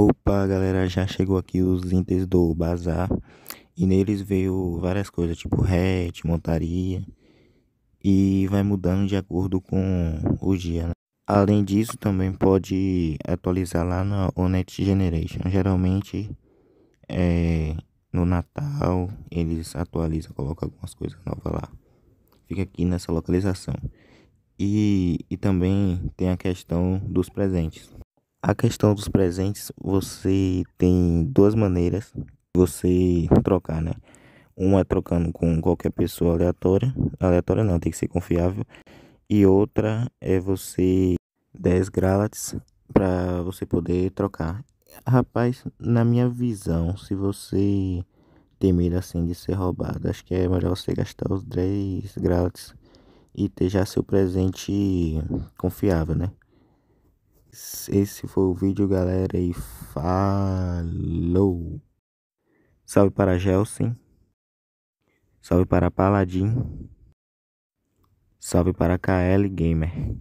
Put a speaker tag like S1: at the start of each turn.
S1: Opa, galera, já chegou aqui os itens do bazar e neles veio várias coisas, tipo hatch, montaria e vai mudando de acordo com o dia. Né? Além disso, também pode atualizar lá na Onet Generation. Geralmente é, no Natal eles atualizam, colocam algumas coisas novas lá. Fica aqui nessa localização. E, e também tem a questão dos presentes. A questão dos presentes, você tem duas maneiras você trocar, né? Uma é trocando com qualquer pessoa aleatória, aleatória não, tem que ser confiável. E outra é você 10 grátis para você poder trocar. Rapaz, na minha visão, se você tem medo assim de ser roubado, acho que é melhor você gastar os 10 grátis e ter já seu presente confiável, né? Esse foi o vídeo, galera, e falou! Salve para Gelson. Salve para Paladin. Salve para KL Gamer.